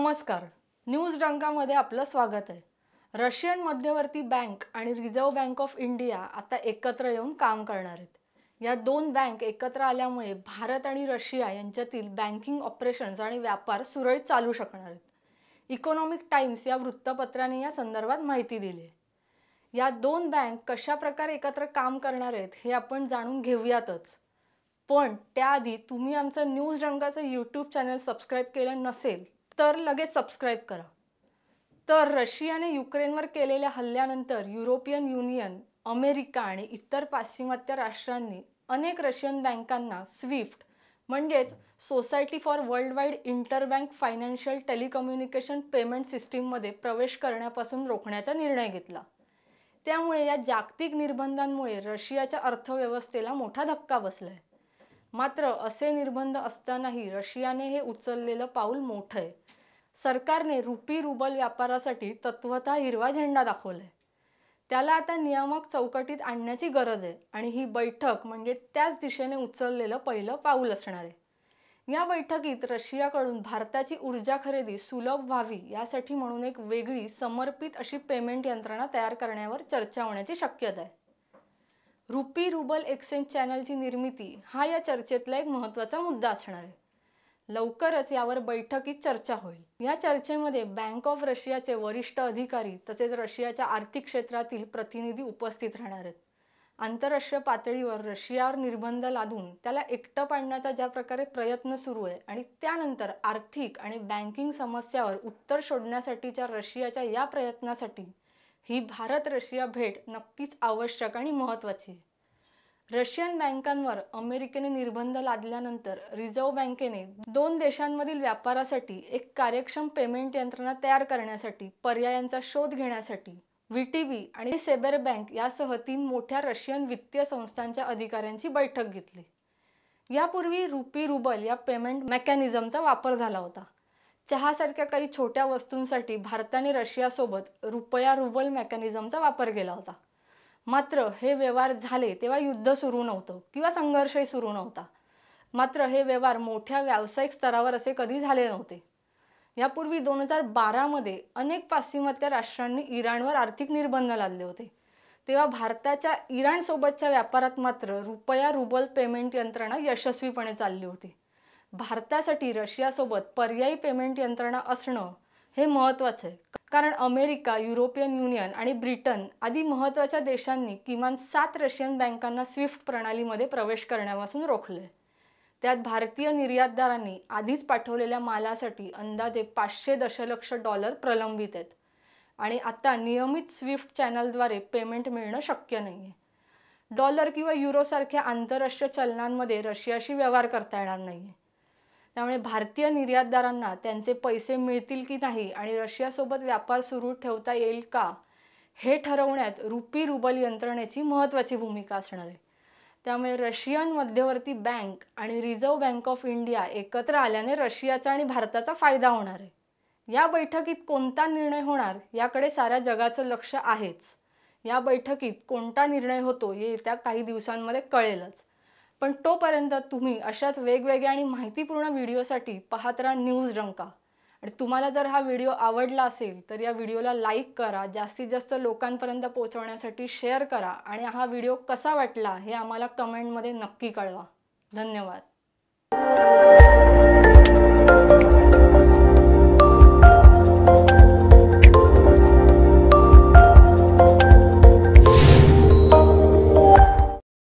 नमस्कार न्यूज डंकामध्ये आपलं स्वागत आहे रशियन मध्यवर्ती बँक आणि रिझर्व्ह बँक ऑफ इंडिया आता एकत्र येऊन काम करणार आहेत या दोन बँक एकत्र आल्यामुळे भारत आणि रशिया यांच्यातील बँकिंग ऑपरेशन्स आणि व्यापार सुरळीत चालू शकणार आहेत इकॉनॉमिक टाइम्स या वृत्तपत्राने या संदर्भात माहिती दिली आहे या दोन बँक कशा प्रकारे एकत्र काम करणार आहेत हे आपण जाणून घेऊयातच पण त्याआधी तुम्ही आमचं न्यूज रंगाचं यूट्यूब चॅनल सबस्क्राईब केलं नसेल तर लगेच सबस्क्राईब करा तर रशियाने युक्रेनवर केलेल्या हल्ल्यानंतर युरोपियन युनियन अमेरिका आणि इतर पाश्चिमात्य राष्ट्रांनी अनेक रशियन बँकांना स्विफ्ट म्हणजेच society for worldwide interbank financial telecommunication payment सिस्टीममध्ये प्रवेश करण्यापासून रोखण्याचा निर्णय घेतला त्यामुळे या जागतिक निर्बंधांमुळे रशियाच्या अर्थव्यवस्थेला मोठा धक्का बसला आहे मात्र असे निर्बंध असतानाही रशियाने हे उचललेलं पाऊल मोठं आहे सरकारने रुपी रुबल व्यापारासाठी तत्वता हिरवा झेंडा दाखवलाय त्याला आता नियामक चौकटीत आणण्याची गरज आहे आणि ही बैठक म्हणजे त्याच दिशेने उचललेलं पहिलं पाऊल असणार आहे या बैठकीत रशियाकडून भारताची ऊर्जा खरेदी सुलभ व्हावी यासाठी म्हणून एक वेगळी समर्पित अशी पेमेंट यंत्रणा तयार करण्यावर चर्चा होण्याची शक्यता आहे रुपी रुबल एक्सचेंज चॅनलची निर्मिती हा या चर्चेतला एक महत्त्वाचा मुद्दा असणार आहे लवकरच यावर बैठकीत चर्चा होईल या चर्चेमध्ये बँक ऑफ रशियाचे वरिष्ठ अधिकारी तसेच रशियाच्या आर्थिक क्षेत्रातील प्रतिनिधी उपस्थित राहणार आहेत आंतरराष्ट्रीय पातळीवर रशियावर निर्बंध लादून त्याला एकटं पाडण्याचा ज्या प्रकारे प्रयत्न सुरू आहे आणि त्यानंतर आर्थिक आणि बँकिंग समस्यावर उत्तर शोधण्यासाठीच्या रशियाच्या या प्रयत्नासाठी ही भारत रशिया भेट नक्कीच आवश्यक आणि महत्त्वाची आहे रशियन बँकांवर अमेरिकेने निर्बंध लादल्यानंतर रिझर्व्ह बँकेने दोन देशांमधील व्यापारासाठी एक कार्यक्षम पेमेंट यंत्रणा तयार करण्यासाठी पर्यायांचा शोध घेण्यासाठी व्ही टी व्ही आणि सेबर बँक यासह तीन मोठ्या रशियन वित्तीय संस्थांच्या अधिकाऱ्यांची बैठक घेतली यापूर्वी रुपी रुबल या पेमेंट मेकॅनिझमचा वापर झाला होता चहासारख्या काही छोट्या वस्तूंसाठी भारताने रशियासोबत रुपया रुबल मेकॅनिझमचा वापर केला होता मात्र हे व्यवहार झाले तेव्हा युद्ध सुरू नव्हतं किंवा संघर्षही सुरू नव्हता मात्र हे व्यवहार मोठ्या व्यावसायिक स्तरावर असे कधी झाले नव्हते यापूर्वी दोन हजार बारामध्ये अनेक पाश्चिमात्य राष्ट्रांनी इराणवर आर्थिक निर्बंध लादले होते तेव्हा भारताच्या इराणसोबतच्या व्यापारात मात्र रुपया रुबल पेमेंट यंत्रणा यशस्वीपणे चालली होती भारतासाठी रशियासोबत पर्यायी पेमेंट यंत्रणा असणं हे महत्त्वाचं आहे कारण अमेरिका युरोपियन युनियन आणि ब्रिटन आदी महत्त्वाच्या देशांनी किमान सात रशियन बँकांना स्विफ्ट प्रणालीमध्ये प्रवेश करण्यापासून रोखलं त्यात भारतीय निर्यातदारांनी आधीच पाठवलेल्या मालासाठी अंदाजे पाचशे दशलक्ष डॉलर प्रलंबित आहेत आणि आता नियमित स्विफ्ट चॅनलद्वारे पेमेंट मिळणं शक्य नाही आहे डॉलर किंवा युरोसारख्या आंतरराष्ट्रीय चलनांमध्ये रशियाशी व्यवहार करता येणार नाही त्यामुळे भारतीय निर्यातदारांना त्यांचे पैसे मिळतील की नाही आणि रशियासोबत व्यापार सुरू ठेवता येईल का हे ठरवण्यात रुपी रुबल यंत्रणेची महत्त्वाची भूमिका असणार आहे त्यामुळे रशियन मध्यवर्ती बँक आणि रिझर्व्ह बँक ऑफ इंडिया एकत्र आल्याने रशियाचा आणि भारताचा फायदा होणार आहे या बैठकीत कोणता निर्णय होणार याकडे साऱ्या जगाचं लक्ष आहेच या बैठकीत कोणता निर्णय होतो हे येत्या काही दिवसांमध्ये कळेलच पण तोपर्यंत तुम्ही अशाच वेगवेगळ्या आणि माहितीपूर्ण व्हिडिओसाठी पाहत राहा न्यूज डंका आणि तुम्हाला जर हा व्हिडिओ आवडला असेल तर या व्हिडिओला लाईक करा जास्तीत जास्त लोकांपर्यंत पोहोचवण्यासाठी शेअर करा आणि हा व्हिडिओ कसा वाटला हे आम्हाला कमेंटमध्ये नक्की कळवा धन्यवाद